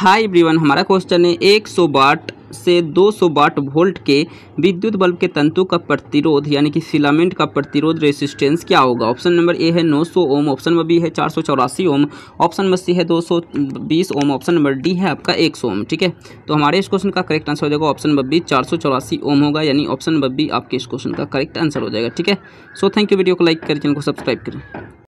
hi everyone हमारा question है एक सौ वाट से 200 वाट वोल्ट के विद्युत बल्ब के तंतु का प्रतिरोध यानी कि फिलामेंट का प्रतिरोध रेसिस्टेंस क्या होगा ऑप्शन नंबर ए है 900 ओम ऑप्शन नंबर बी है चार ओम ऑप्शन नंबर सी है 220 ओम ऑप्शन नंबर डी है आपका 100 ओम ठीक है तो हमारे इस क्वेश्चन का करेक्ट आंसर हो जाएगा ऑप्शन नंबर बी चार ओम होगा यानी ऑप्शन नंबर बी आपके इस क्वेश्चन का करेक्ट आंसर हो जाएगा ठीक है सो थैंक यू वीडियो को लाइक करें चैनल को सब्सक्राइब करें